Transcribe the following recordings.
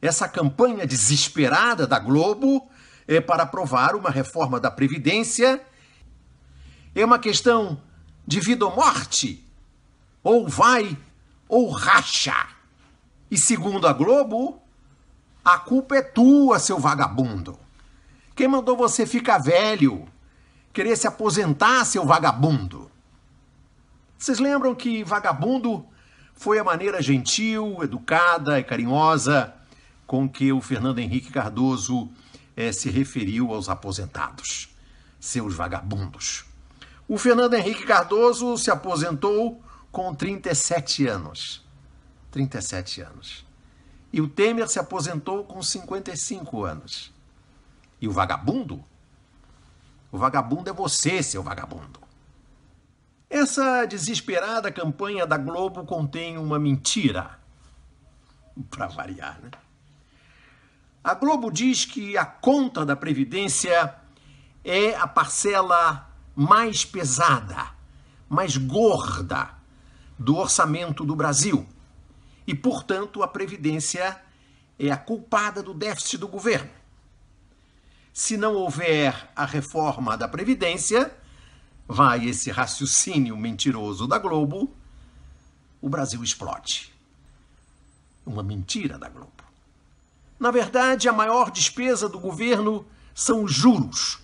essa campanha desesperada da Globo é para aprovar uma reforma da Previdência é uma questão de vida ou morte. Ou vai ou racha. E segundo a Globo, a culpa é tua, seu vagabundo. Quem mandou você ficar velho? Querer se aposentar, seu vagabundo? Vocês lembram que vagabundo foi a maneira gentil, educada e carinhosa com que o Fernando Henrique Cardoso eh, se referiu aos aposentados, seus vagabundos. O Fernando Henrique Cardoso se aposentou com 37 anos. 37 anos. E o Temer se aposentou com 55 anos. E o vagabundo? O vagabundo é você, seu vagabundo. Essa desesperada campanha da Globo contém uma mentira. Para variar, né? A Globo diz que a conta da Previdência é a parcela mais pesada, mais gorda do orçamento do Brasil. E, portanto, a Previdência é a culpada do déficit do governo. Se não houver a reforma da Previdência, vai esse raciocínio mentiroso da Globo, o Brasil explode. Uma mentira da Globo. Na verdade, a maior despesa do governo são os juros.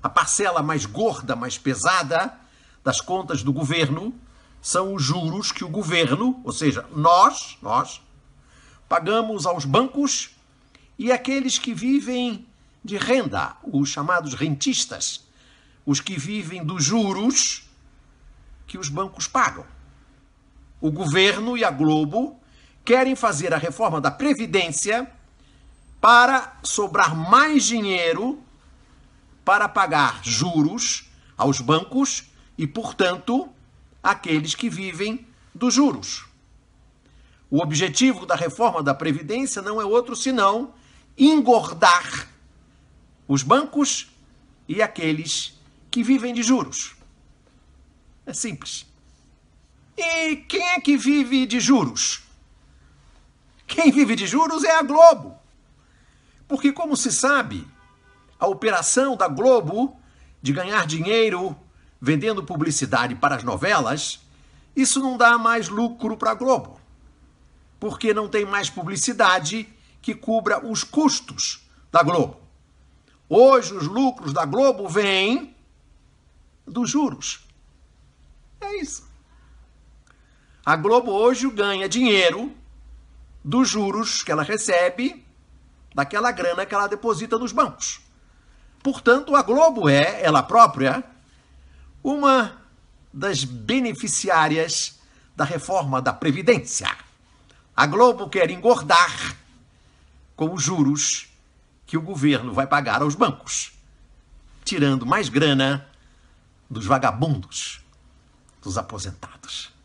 A parcela mais gorda, mais pesada das contas do governo são os juros que o governo, ou seja, nós, nós pagamos aos bancos e aqueles que vivem de renda, os chamados rentistas, os que vivem dos juros que os bancos pagam. O governo e a Globo querem fazer a reforma da previdência para sobrar mais dinheiro para pagar juros aos bancos e, portanto, àqueles que vivem dos juros. O objetivo da reforma da Previdência não é outro senão engordar os bancos e aqueles que vivem de juros. É simples. E quem é que vive de juros? Quem vive de juros é a Globo. Porque, como se sabe, a operação da Globo de ganhar dinheiro vendendo publicidade para as novelas, isso não dá mais lucro para a Globo. Porque não tem mais publicidade que cubra os custos da Globo. Hoje, os lucros da Globo vêm dos juros. É isso. A Globo hoje ganha dinheiro dos juros que ela recebe daquela grana que ela deposita nos bancos. Portanto, a Globo é, ela própria, uma das beneficiárias da reforma da Previdência. A Globo quer engordar com os juros que o governo vai pagar aos bancos, tirando mais grana dos vagabundos, dos aposentados.